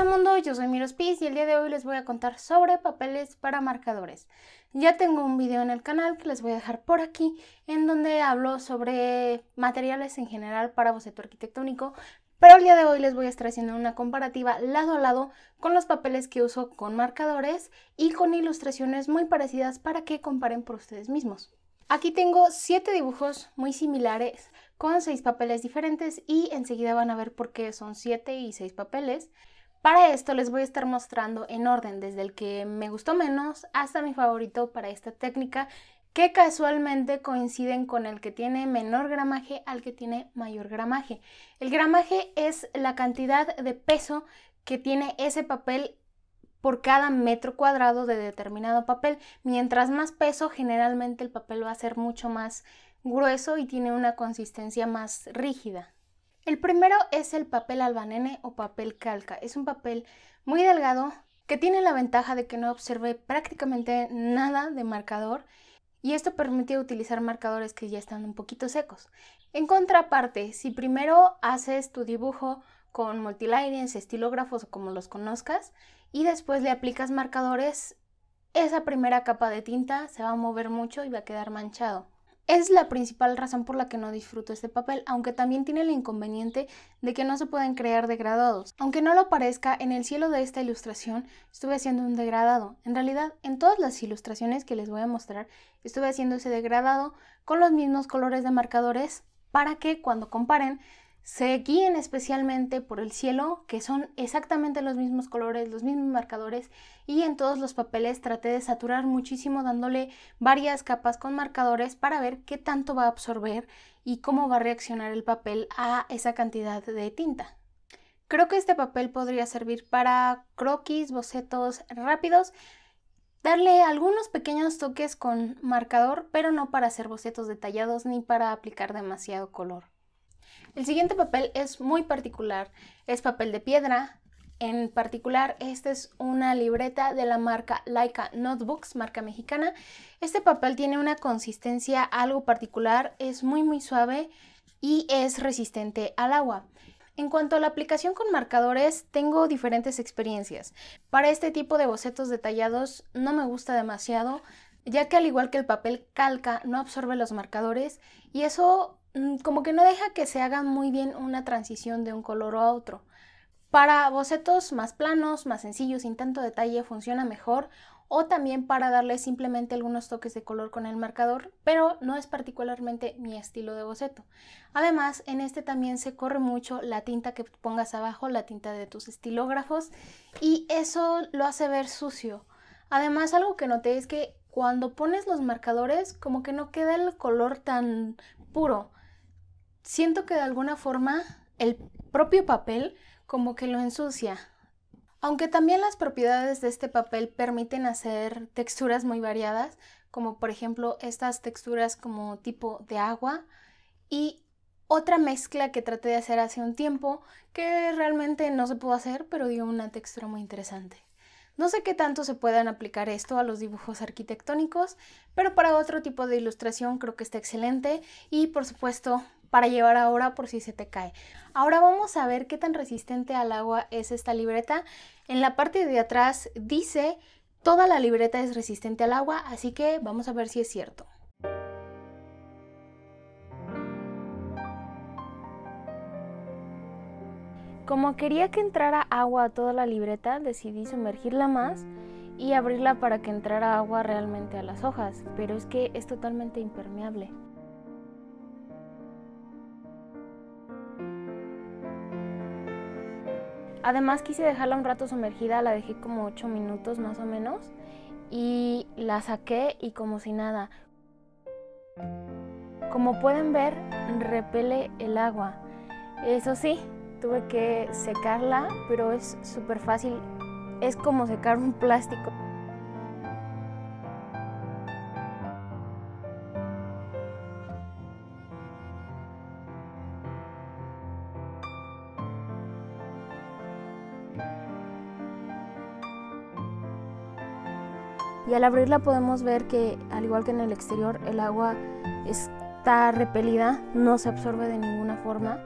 Hola mundo, yo soy Miros Piz y el día de hoy les voy a contar sobre papeles para marcadores. Ya tengo un video en el canal que les voy a dejar por aquí en donde hablo sobre materiales en general para boceto arquitectónico, pero el día de hoy les voy a estar haciendo una comparativa lado a lado con los papeles que uso con marcadores y con ilustraciones muy parecidas para que comparen por ustedes mismos. Aquí tengo 7 dibujos muy similares con 6 papeles diferentes y enseguida van a ver por qué son 7 y 6 papeles. Para esto les voy a estar mostrando en orden desde el que me gustó menos hasta mi favorito para esta técnica que casualmente coinciden con el que tiene menor gramaje al que tiene mayor gramaje. El gramaje es la cantidad de peso que tiene ese papel por cada metro cuadrado de determinado papel. Mientras más peso, generalmente el papel va a ser mucho más grueso y tiene una consistencia más rígida. El primero es el papel albanene o papel calca. Es un papel muy delgado que tiene la ventaja de que no observe prácticamente nada de marcador y esto permite utilizar marcadores que ya están un poquito secos. En contraparte, si primero haces tu dibujo con multilines, estilógrafos o como los conozcas y después le aplicas marcadores, esa primera capa de tinta se va a mover mucho y va a quedar manchado. Es la principal razón por la que no disfruto este papel, aunque también tiene el inconveniente de que no se pueden crear degradados. Aunque no lo parezca, en el cielo de esta ilustración estuve haciendo un degradado. En realidad, en todas las ilustraciones que les voy a mostrar, estuve haciendo ese degradado con los mismos colores de marcadores para que cuando comparen se guíen especialmente por el cielo, que son exactamente los mismos colores, los mismos marcadores y en todos los papeles traté de saturar muchísimo dándole varias capas con marcadores para ver qué tanto va a absorber y cómo va a reaccionar el papel a esa cantidad de tinta. Creo que este papel podría servir para croquis, bocetos rápidos, darle algunos pequeños toques con marcador, pero no para hacer bocetos detallados ni para aplicar demasiado color. El siguiente papel es muy particular, es papel de piedra. En particular, esta es una libreta de la marca Laika Notebooks, marca mexicana. Este papel tiene una consistencia algo particular, es muy muy suave y es resistente al agua. En cuanto a la aplicación con marcadores, tengo diferentes experiencias. Para este tipo de bocetos detallados no me gusta demasiado, ya que al igual que el papel calca no absorbe los marcadores y eso Mm, como que no deja que se haga muy bien una transición de un color a otro. Para bocetos más planos, más sencillos, sin tanto detalle, funciona mejor o también para darle simplemente algunos toques de color con el marcador, pero no es particularmente mi estilo de boceto. Además, en este también se corre mucho la tinta que pongas abajo, la tinta de tus estilógrafos, y eso lo hace ver sucio. Además, algo que noté es que cuando pones los marcadores, como que no queda el color tan puro siento que de alguna forma el propio papel como que lo ensucia. Aunque también las propiedades de este papel permiten hacer texturas muy variadas, como por ejemplo estas texturas como tipo de agua y otra mezcla que traté de hacer hace un tiempo que realmente no se pudo hacer, pero dio una textura muy interesante. No sé qué tanto se puedan aplicar esto a los dibujos arquitectónicos, pero para otro tipo de ilustración creo que está excelente y por supuesto para llevar ahora por si se te cae. Ahora vamos a ver qué tan resistente al agua es esta libreta. En la parte de atrás dice toda la libreta es resistente al agua, así que vamos a ver si es cierto. Como quería que entrara agua a toda la libreta, decidí sumergirla más y abrirla para que entrara agua realmente a las hojas, pero es que es totalmente impermeable. Además quise dejarla un rato sumergida, la dejé como 8 minutos más o menos y la saqué y como si nada. Como pueden ver, repele el agua. Eso sí, tuve que secarla, pero es súper fácil, es como secar un plástico. Y al abrirla podemos ver que, al igual que en el exterior, el agua está repelida, no se absorbe de ninguna forma.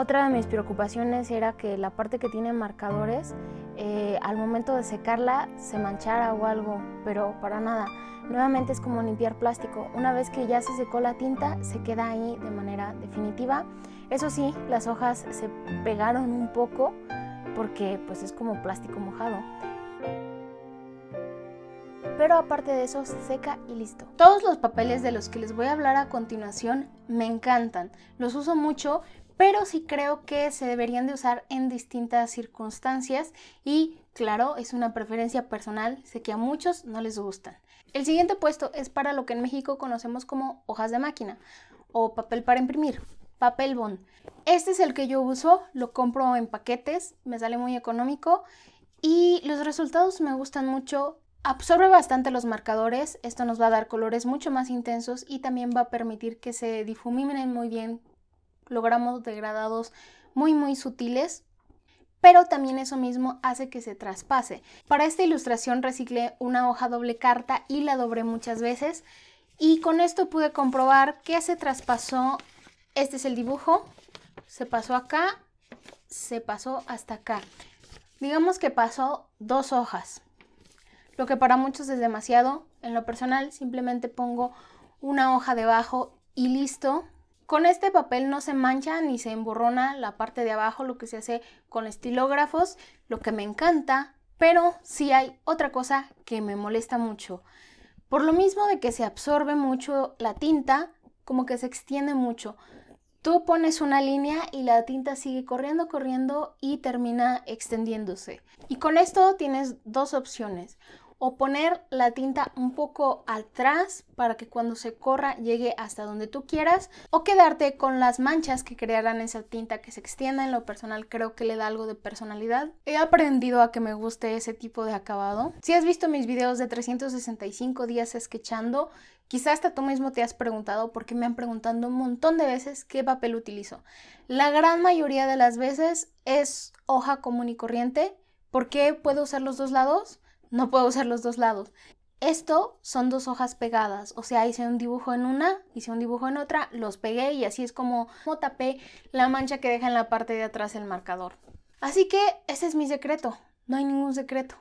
Otra de mis preocupaciones era que la parte que tiene marcadores, eh, al momento de secarla se manchara o algo, pero para nada. Nuevamente es como limpiar plástico. Una vez que ya se secó la tinta, se queda ahí de manera definitiva. Eso sí, las hojas se pegaron un poco porque pues es como plástico mojado pero aparte de eso se seca y listo. Todos los papeles de los que les voy a hablar a continuación me encantan, los uso mucho, pero sí creo que se deberían de usar en distintas circunstancias y claro, es una preferencia personal, sé que a muchos no les gustan. El siguiente puesto es para lo que en México conocemos como hojas de máquina o papel para imprimir, papel bond. Este es el que yo uso, lo compro en paquetes, me sale muy económico y los resultados me gustan mucho. Absorbe bastante los marcadores, esto nos va a dar colores mucho más intensos y también va a permitir que se difuminen muy bien logramos degradados muy muy sutiles, pero también eso mismo hace que se traspase. Para esta ilustración reciclé una hoja doble carta y la doblé muchas veces y con esto pude comprobar que se traspasó, este es el dibujo, se pasó acá, se pasó hasta acá. Digamos que pasó dos hojas, lo que para muchos es demasiado. En lo personal simplemente pongo una hoja debajo y listo, con este papel no se mancha ni se emborrona la parte de abajo, lo que se hace con estilógrafos, lo que me encanta, pero sí hay otra cosa que me molesta mucho. Por lo mismo de que se absorbe mucho la tinta, como que se extiende mucho. Tú pones una línea y la tinta sigue corriendo, corriendo y termina extendiéndose. Y con esto tienes dos opciones o poner la tinta un poco atrás para que cuando se corra llegue hasta donde tú quieras o quedarte con las manchas que crearán esa tinta que se extienda en lo personal creo que le da algo de personalidad he aprendido a que me guste ese tipo de acabado si has visto mis videos de 365 días sketchando Quizás hasta tú mismo te has preguntado, porque me han preguntado un montón de veces qué papel utilizo. La gran mayoría de las veces es hoja común y corriente. ¿Por qué puedo usar los dos lados? No puedo usar los dos lados. Esto son dos hojas pegadas, o sea, hice un dibujo en una, hice un dibujo en otra, los pegué y así es como, tapé la mancha que deja en la parte de atrás el marcador. Así que ese es mi secreto, no hay ningún secreto.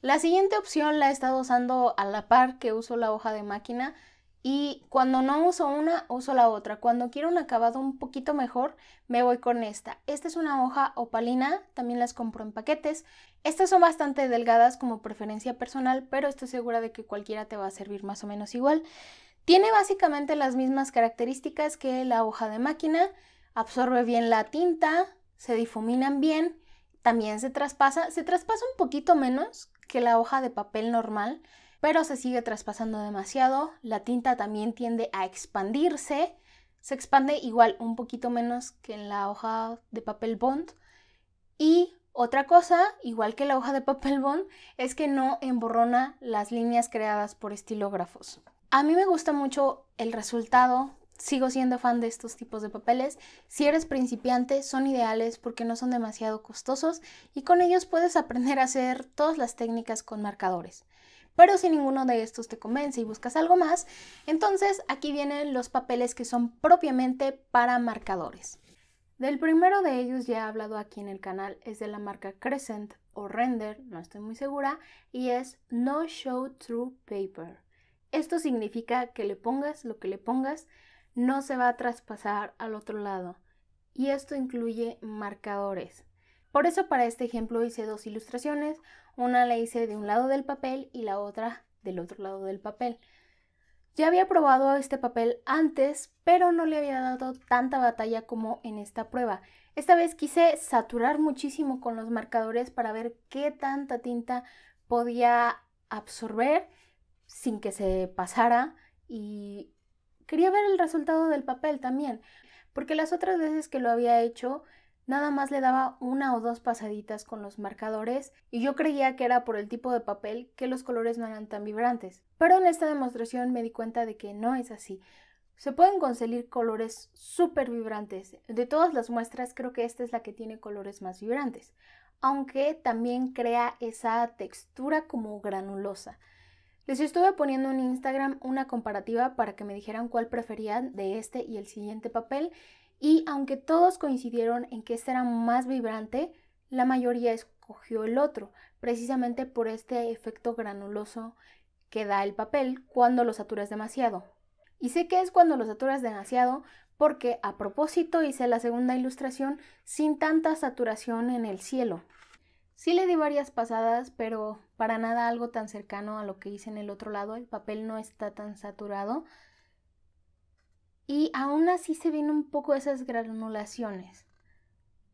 La siguiente opción la he estado usando a la par que uso la hoja de máquina, y cuando no uso una, uso la otra. Cuando quiero un acabado un poquito mejor, me voy con esta. Esta es una hoja opalina, también las compro en paquetes. Estas son bastante delgadas como preferencia personal, pero estoy segura de que cualquiera te va a servir más o menos igual. Tiene básicamente las mismas características que la hoja de máquina, absorbe bien la tinta, se difuminan bien, también se traspasa, se traspasa un poquito menos que la hoja de papel normal, pero se sigue traspasando demasiado. La tinta también tiende a expandirse. Se expande igual un poquito menos que en la hoja de papel bond. Y otra cosa, igual que la hoja de papel bond, es que no emborrona las líneas creadas por estilógrafos. A mí me gusta mucho el resultado. Sigo siendo fan de estos tipos de papeles. Si eres principiante, son ideales porque no son demasiado costosos y con ellos puedes aprender a hacer todas las técnicas con marcadores. Pero si ninguno de estos te convence y buscas algo más, entonces aquí vienen los papeles que son propiamente para marcadores. Del primero de ellos ya he hablado aquí en el canal, es de la marca Crescent o Render, no estoy muy segura, y es No Show True Paper. Esto significa que le pongas lo que le pongas, no se va a traspasar al otro lado. Y esto incluye marcadores. Por eso para este ejemplo hice dos ilustraciones, una la hice de un lado del papel y la otra del otro lado del papel. Ya había probado este papel antes, pero no le había dado tanta batalla como en esta prueba. Esta vez quise saturar muchísimo con los marcadores para ver qué tanta tinta podía absorber sin que se pasara y quería ver el resultado del papel también, porque las otras veces que lo había hecho nada más le daba una o dos pasaditas con los marcadores y yo creía que era por el tipo de papel que los colores no eran tan vibrantes. Pero en esta demostración me di cuenta de que no es así. Se pueden conseguir colores súper vibrantes. De todas las muestras creo que esta es la que tiene colores más vibrantes, aunque también crea esa textura como granulosa. Les estuve poniendo en Instagram una comparativa para que me dijeran cuál preferían de este y el siguiente papel y aunque todos coincidieron en que este era más vibrante, la mayoría escogió el otro, precisamente por este efecto granuloso que da el papel cuando lo saturas demasiado. Y sé que es cuando lo saturas demasiado porque a propósito hice la segunda ilustración sin tanta saturación en el cielo. Sí le di varias pasadas, pero para nada algo tan cercano a lo que hice en el otro lado. El papel no está tan saturado, y aún así se ven un poco esas granulaciones.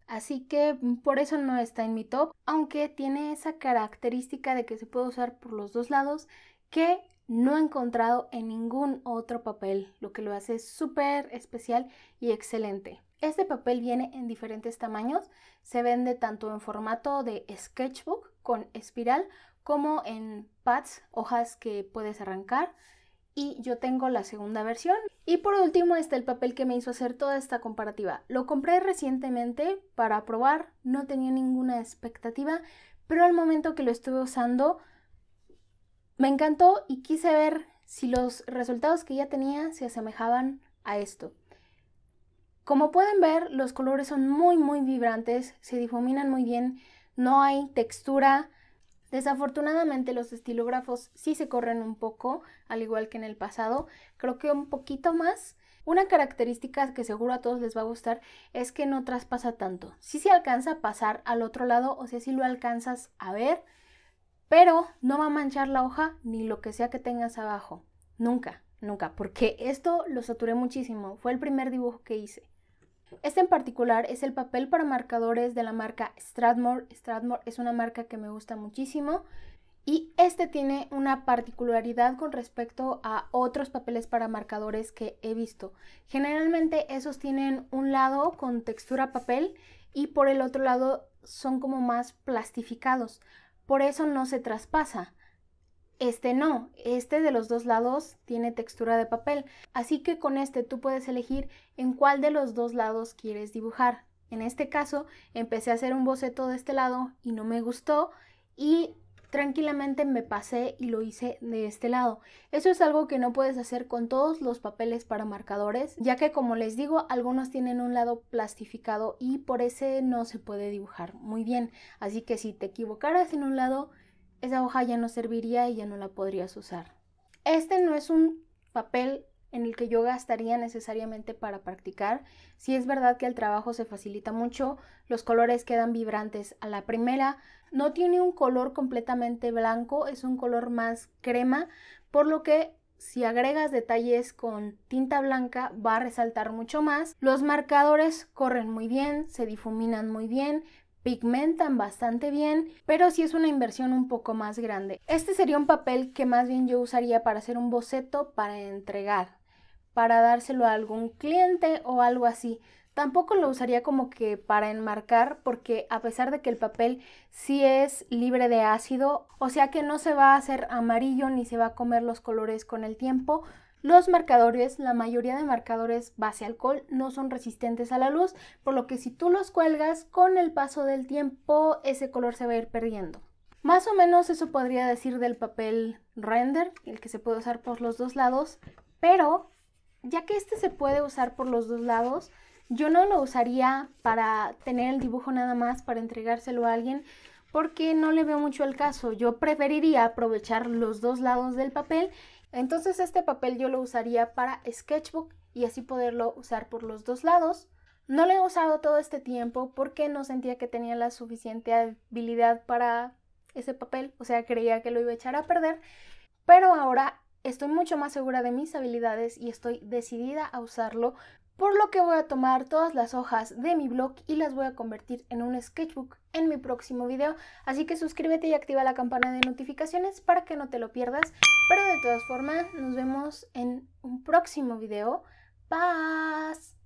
Así que mm, por eso no está en mi top, aunque tiene esa característica de que se puede usar por los dos lados que no he encontrado en ningún otro papel, lo que lo hace súper especial y excelente. Este papel viene en diferentes tamaños, se vende tanto en formato de sketchbook con espiral como en pads, hojas que puedes arrancar, y yo tengo la segunda versión. Y por último está el papel que me hizo hacer toda esta comparativa. Lo compré recientemente para probar, no tenía ninguna expectativa, pero al momento que lo estuve usando me encantó y quise ver si los resultados que ya tenía se asemejaban a esto. Como pueden ver, los colores son muy muy vibrantes, se difuminan muy bien, no hay textura, Desafortunadamente los estilógrafos sí se corren un poco, al igual que en el pasado, creo que un poquito más. Una característica que seguro a todos les va a gustar es que no traspasa tanto. Sí se alcanza a pasar al otro lado, o sea, sí lo alcanzas a ver, pero no va a manchar la hoja ni lo que sea que tengas abajo. Nunca, nunca, porque esto lo saturé muchísimo. Fue el primer dibujo que hice. Este en particular es el papel para marcadores de la marca Stradmore. Stradmore es una marca que me gusta muchísimo. Y este tiene una particularidad con respecto a otros papeles para marcadores que he visto. Generalmente esos tienen un lado con textura papel y por el otro lado son como más plastificados. Por eso no se traspasa. Este no, este de los dos lados tiene textura de papel, así que con este tú puedes elegir en cuál de los dos lados quieres dibujar. En este caso, empecé a hacer un boceto de este lado y no me gustó y tranquilamente me pasé y lo hice de este lado. Eso es algo que no puedes hacer con todos los papeles para marcadores, ya que como les digo, algunos tienen un lado plastificado y por ese no se puede dibujar muy bien. Así que si te equivocaras en un lado, esa hoja ya no serviría y ya no la podrías usar. Este no es un papel en el que yo gastaría necesariamente para practicar. Si es verdad que el trabajo se facilita mucho, los colores quedan vibrantes a la primera, no tiene un color completamente blanco, es un color más crema, por lo que si agregas detalles con tinta blanca va a resaltar mucho más. Los marcadores corren muy bien, se difuminan muy bien, pigmentan bastante bien, pero sí es una inversión un poco más grande. Este sería un papel que más bien yo usaría para hacer un boceto para entregar, para dárselo a algún cliente o algo así. Tampoco lo usaría como que para enmarcar porque a pesar de que el papel sí es libre de ácido, o sea que no se va a hacer amarillo ni se va a comer los colores con el tiempo, los marcadores, la mayoría de marcadores base alcohol no son resistentes a la luz, por lo que si tú los cuelgas con el paso del tiempo ese color se va a ir perdiendo. Más o menos eso podría decir del papel render, el que se puede usar por los dos lados, pero ya que este se puede usar por los dos lados, yo no lo usaría para tener el dibujo nada más, para entregárselo a alguien, porque no le veo mucho el caso. Yo preferiría aprovechar los dos lados del papel entonces este papel yo lo usaría para sketchbook y así poderlo usar por los dos lados. No lo he usado todo este tiempo porque no sentía que tenía la suficiente habilidad para ese papel, o sea, creía que lo iba a echar a perder, pero ahora estoy mucho más segura de mis habilidades y estoy decidida a usarlo por lo que voy a tomar todas las hojas de mi blog y las voy a convertir en un sketchbook en mi próximo video, así que suscríbete y activa la campana de notificaciones para que no te lo pierdas, pero de todas formas nos vemos en un próximo video. Paz.